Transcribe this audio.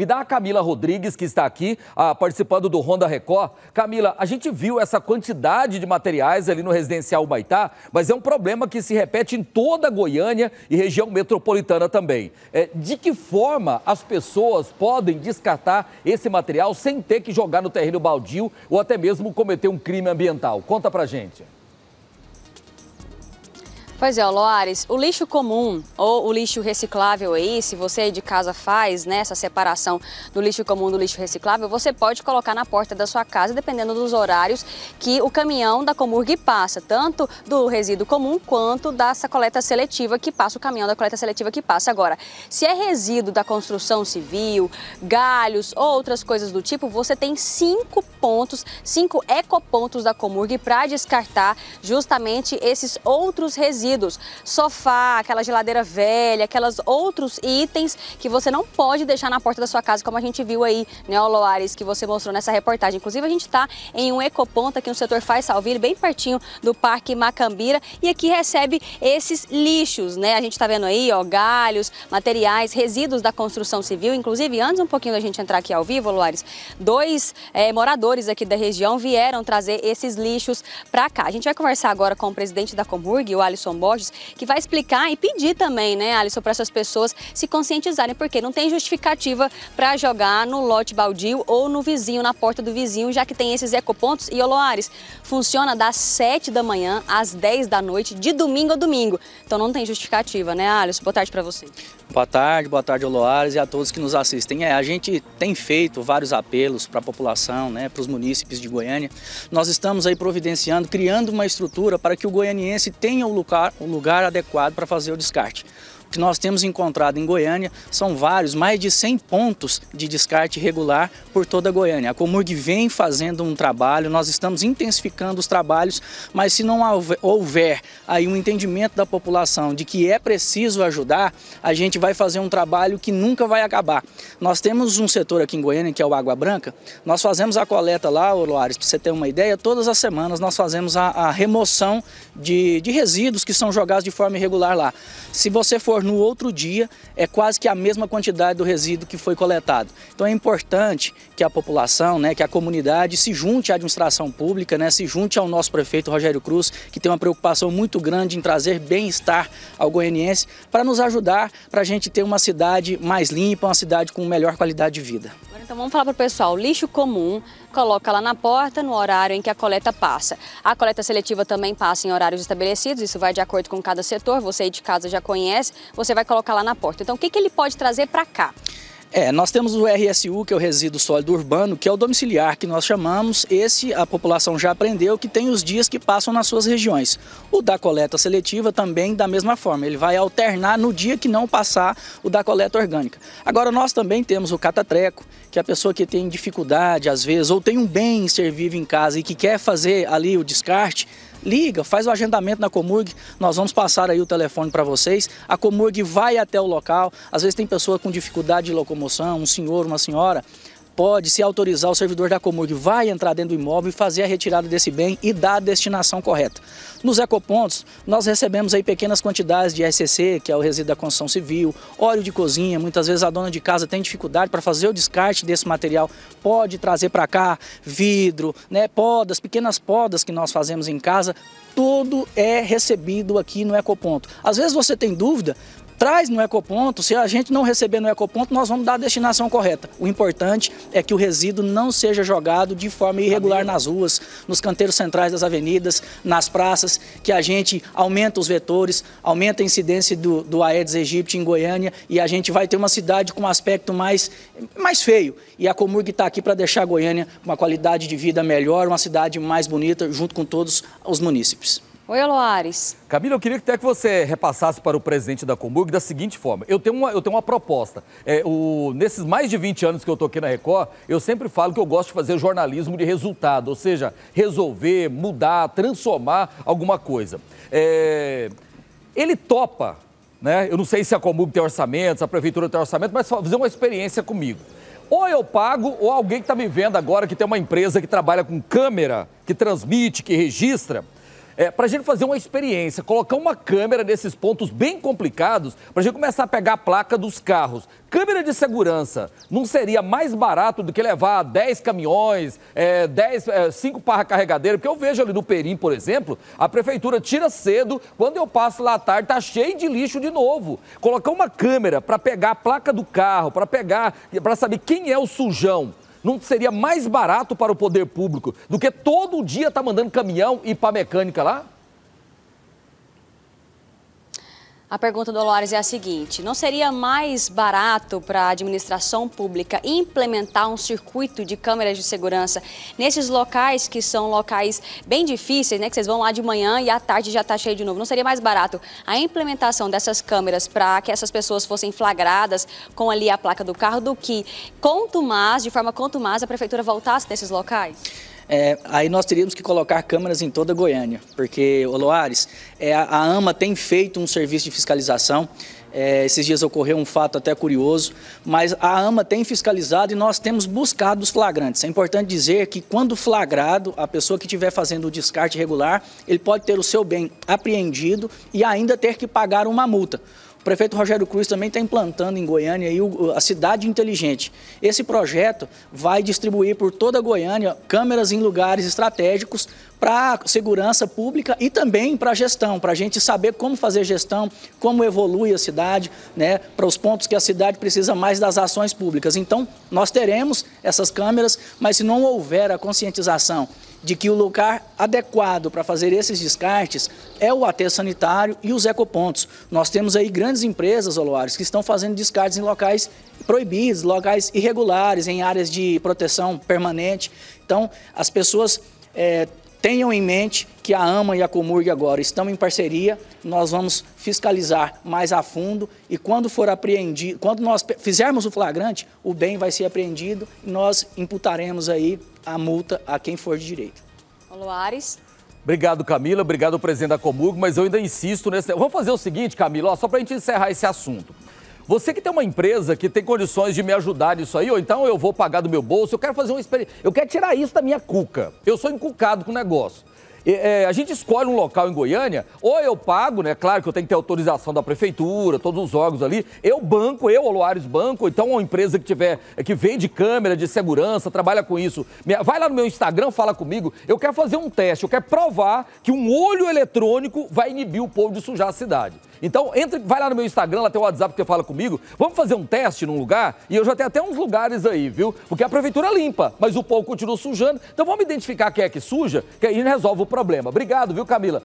Me dá a Camila Rodrigues, que está aqui ah, participando do Honda Record. Camila, a gente viu essa quantidade de materiais ali no residencial Baitá, mas é um problema que se repete em toda a Goiânia e região metropolitana também. É, de que forma as pessoas podem descartar esse material sem ter que jogar no terreno baldio ou até mesmo cometer um crime ambiental? Conta pra gente. Pois é, Loares, o lixo comum ou o lixo reciclável aí, se você de casa faz né, essa separação do lixo comum do lixo reciclável, você pode colocar na porta da sua casa, dependendo dos horários que o caminhão da Comurg passa, tanto do resíduo comum quanto dessa coleta seletiva que passa, o caminhão da coleta seletiva que passa. Agora, se é resíduo da construção civil, galhos, outras coisas do tipo, você tem cinco pontos, cinco ecopontos da Comurg para descartar justamente esses outros resíduos. Sofá, aquela geladeira velha, aquelas outros itens que você não pode deixar na porta da sua casa, como a gente viu aí, né, o que você mostrou nessa reportagem. Inclusive, a gente está em um ecoponto aqui no setor Faz Salville, bem pertinho do Parque Macambira, e aqui recebe esses lixos, né? A gente está vendo aí, ó, galhos, materiais, resíduos da construção civil. Inclusive, antes um pouquinho da gente entrar aqui ao vivo, Loares, dois é, moradores moradores aqui da região vieram trazer esses lixos para cá. A gente vai conversar agora com o presidente da Comurg, o Alisson Borges, que vai explicar e pedir também, né, Alisson, para essas pessoas se conscientizarem, porque não tem justificativa para jogar no lote baldio ou no vizinho, na porta do vizinho, já que tem esses ecopontos. E, Oloares, funciona das 7 da manhã às 10 da noite, de domingo a domingo. Então não tem justificativa, né, Alisson? Boa tarde para você. Boa tarde, boa tarde, Oloares, e a todos que nos assistem. É, a gente tem feito vários apelos para a população, né, outros munícipes de Goiânia. Nós estamos aí providenciando, criando uma estrutura para que o goianiense tenha o lugar, o lugar adequado para fazer o descarte que nós temos encontrado em Goiânia são vários, mais de 100 pontos de descarte regular por toda a Goiânia. A Comurg vem fazendo um trabalho, nós estamos intensificando os trabalhos, mas se não houver aí um entendimento da população de que é preciso ajudar, a gente vai fazer um trabalho que nunca vai acabar. Nós temos um setor aqui em Goiânia que é o Água Branca, nós fazemos a coleta lá, Loares, para você ter uma ideia, todas as semanas nós fazemos a, a remoção de, de resíduos que são jogados de forma irregular lá. Se você for no outro dia é quase que a mesma quantidade do resíduo que foi coletado. Então é importante que a população, né, que a comunidade se junte à administração pública, né, se junte ao nosso prefeito Rogério Cruz, que tem uma preocupação muito grande em trazer bem-estar ao goianiense, para nos ajudar para a gente ter uma cidade mais limpa, uma cidade com melhor qualidade de vida. Então vamos falar para o pessoal, lixo comum coloca lá na porta no horário em que a coleta passa. A coleta seletiva também passa em horários estabelecidos, isso vai de acordo com cada setor, você aí de casa já conhece, você vai colocar lá na porta. Então, o que, que ele pode trazer para cá? É, nós temos o RSU, que é o resíduo sólido urbano, que é o domiciliar, que nós chamamos. Esse a população já aprendeu que tem os dias que passam nas suas regiões. O da coleta seletiva também da mesma forma, ele vai alternar no dia que não passar o da coleta orgânica. Agora nós também temos o catatreco, que é a pessoa que tem dificuldade às vezes, ou tem um bem servir em casa e que quer fazer ali o descarte, liga, faz o agendamento na Comurg, nós vamos passar aí o telefone para vocês. A Comurg vai até o local, às vezes tem pessoa com dificuldade de locomoção, um senhor, uma senhora, pode se autorizar o servidor da Comurg vai entrar dentro do imóvel e fazer a retirada desse bem e dar a destinação correta. Nos ecopontos, nós recebemos aí pequenas quantidades de SCC, que é o resíduo da construção civil, óleo de cozinha, muitas vezes a dona de casa tem dificuldade para fazer o descarte desse material, pode trazer para cá vidro, né, podas, pequenas podas que nós fazemos em casa, tudo é recebido aqui no Ecoponto. Às vezes você tem dúvida, traz no ecoponto, se a gente não receber no ecoponto, nós vamos dar a destinação correta. O importante é que o resíduo não seja jogado de forma irregular nas ruas, nos canteiros centrais das avenidas, nas praças, que a gente aumenta os vetores, aumenta a incidência do, do Aedes aegypti em Goiânia e a gente vai ter uma cidade com um aspecto mais, mais feio. E a Comurg está aqui para deixar a Goiânia uma qualidade de vida melhor, uma cidade mais bonita, junto com todos os munícipes. Oi, Loares. Camila, eu queria até que você repassasse para o presidente da Comburg da seguinte forma. Eu tenho uma, eu tenho uma proposta. É, o, nesses mais de 20 anos que eu estou aqui na Record, eu sempre falo que eu gosto de fazer jornalismo de resultado, ou seja, resolver, mudar, transformar alguma coisa. É, ele topa, né? Eu não sei se a Comburg tem orçamento, se a prefeitura tem orçamento, mas fazer uma experiência comigo ou eu pago, ou alguém que está me vendo agora, que tem uma empresa que trabalha com câmera, que transmite, que registra, é, para a gente fazer uma experiência, colocar uma câmera nesses pontos bem complicados, para a gente começar a pegar a placa dos carros. Câmera de segurança não seria mais barato do que levar 10 caminhões, é, 10, é, 5 parra carregadeiras? Porque eu vejo ali no Perim, por exemplo, a prefeitura tira cedo, quando eu passo lá à tarde, tá cheio de lixo de novo. Colocar uma câmera para pegar a placa do carro, para pegar, para saber quem é o sujão não seria mais barato para o poder público do que todo dia estar tá mandando caminhão e ir para mecânica lá? A pergunta do Dolores é a seguinte: não seria mais barato para a administração pública implementar um circuito de câmeras de segurança nesses locais que são locais bem difíceis, né? Que vocês vão lá de manhã e à tarde já está cheio de novo. Não seria mais barato a implementação dessas câmeras para que essas pessoas fossem flagradas com ali a placa do carro do que mais, de forma contumaz, a prefeitura voltasse nesses locais? É, aí nós teríamos que colocar câmeras em toda Goiânia, porque, ô Loares, é, a AMA tem feito um serviço de fiscalização. É, esses dias ocorreu um fato até curioso, mas a AMA tem fiscalizado e nós temos buscado os flagrantes. É importante dizer que, quando flagrado, a pessoa que estiver fazendo o descarte regular, ele pode ter o seu bem apreendido e ainda ter que pagar uma multa. O prefeito Rogério Cruz também está implantando em Goiânia aí a Cidade Inteligente. Esse projeto vai distribuir por toda a Goiânia câmeras em lugares estratégicos para segurança pública e também para gestão, para a gente saber como fazer gestão, como evolui a cidade, né, para os pontos que a cidade precisa mais das ações públicas. Então, nós teremos essas câmeras, mas se não houver a conscientização de que o lugar adequado para fazer esses descartes é o aterro sanitário e os ecopontos. Nós temos aí grandes empresas, Oloares, que estão fazendo descartes em locais proibidos, locais irregulares, em áreas de proteção permanente. Então, as pessoas é, Tenham em mente que a AMA e a Comurg agora estão em parceria, nós vamos fiscalizar mais a fundo e quando for apreendido, quando nós fizermos o flagrante, o bem vai ser apreendido e nós imputaremos aí a multa a quem for de direito. Luares. Obrigado, Camila. Obrigado, presidente da Comurg, mas eu ainda insisto nesse. Vamos fazer o seguinte, Camila, ó, só para a gente encerrar esse assunto. Você que tem uma empresa que tem condições de me ajudar nisso aí, ou então eu vou pagar do meu bolso, eu quero fazer uma experiência, eu quero tirar isso da minha cuca. Eu sou encucado com o negócio. É, a gente escolhe um local em Goiânia, ou eu pago, né? Claro que eu tenho que ter autorização da prefeitura, todos os órgãos ali. Eu banco, eu, Aloares Banco, então uma empresa que tiver, é, que vende câmera de segurança, trabalha com isso. Vai lá no meu Instagram, fala comigo. Eu quero fazer um teste, eu quero provar que um olho eletrônico vai inibir o povo de sujar a cidade. Então, entre, vai lá no meu Instagram, lá tem o WhatsApp que você fala comigo. Vamos fazer um teste num lugar? E eu já tenho até uns lugares aí, viu? Porque a prefeitura limpa, mas o povo continua sujando. Então vamos identificar quem é que suja, que aí resolve o problema. Obrigado, viu, Camila?